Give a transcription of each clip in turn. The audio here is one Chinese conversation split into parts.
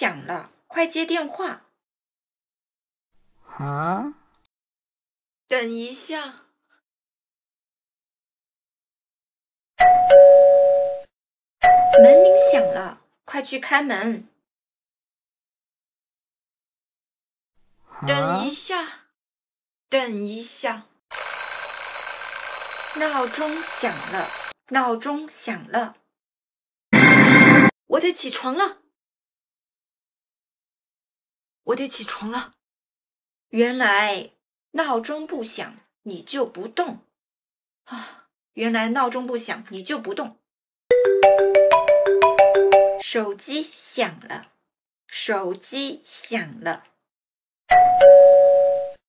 响了，快接电话！啊，等一下，门铃响了，快去开门。等一下，等一下，闹钟响了，闹钟响了，我得起床了。我得起床了。原来闹钟不响，你就不动啊！原来闹钟不响，你就不动。手机响了，手机响了。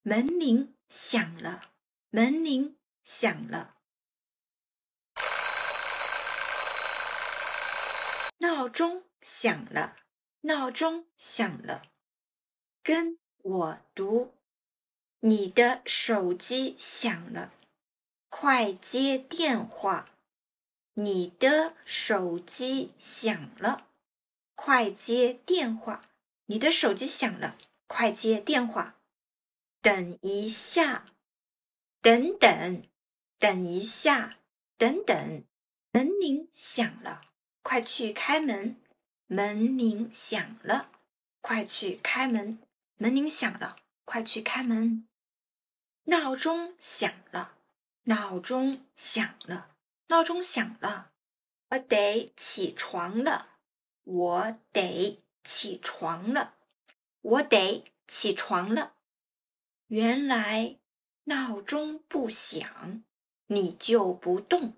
门铃响了，门铃响了。闹钟响了，闹钟响了。跟我读，你的手机响了，快接电话。你的手机响了，快接电话。你的手机响了，快接电话。等一下，等等，等一下，等等。门铃响了，快去开门。门铃响了，快去开门。门铃响了，快去开门。闹钟响了，闹钟响了，闹钟响了，我得起床了，我得起床了，我得起床了。原来闹钟不响，你就不动。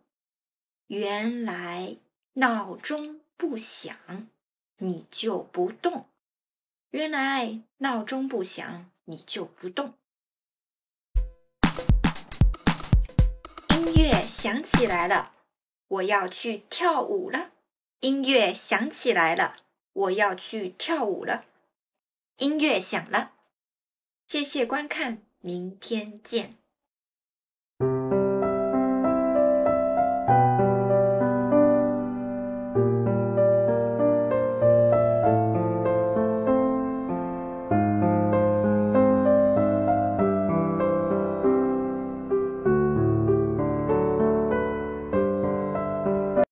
原来闹钟不响，你就不动。原来闹钟不响，你就不动。音乐响起来了，我要去跳舞了。音乐响起来了，我要去跳舞了。音乐响了，谢谢观看，明天见。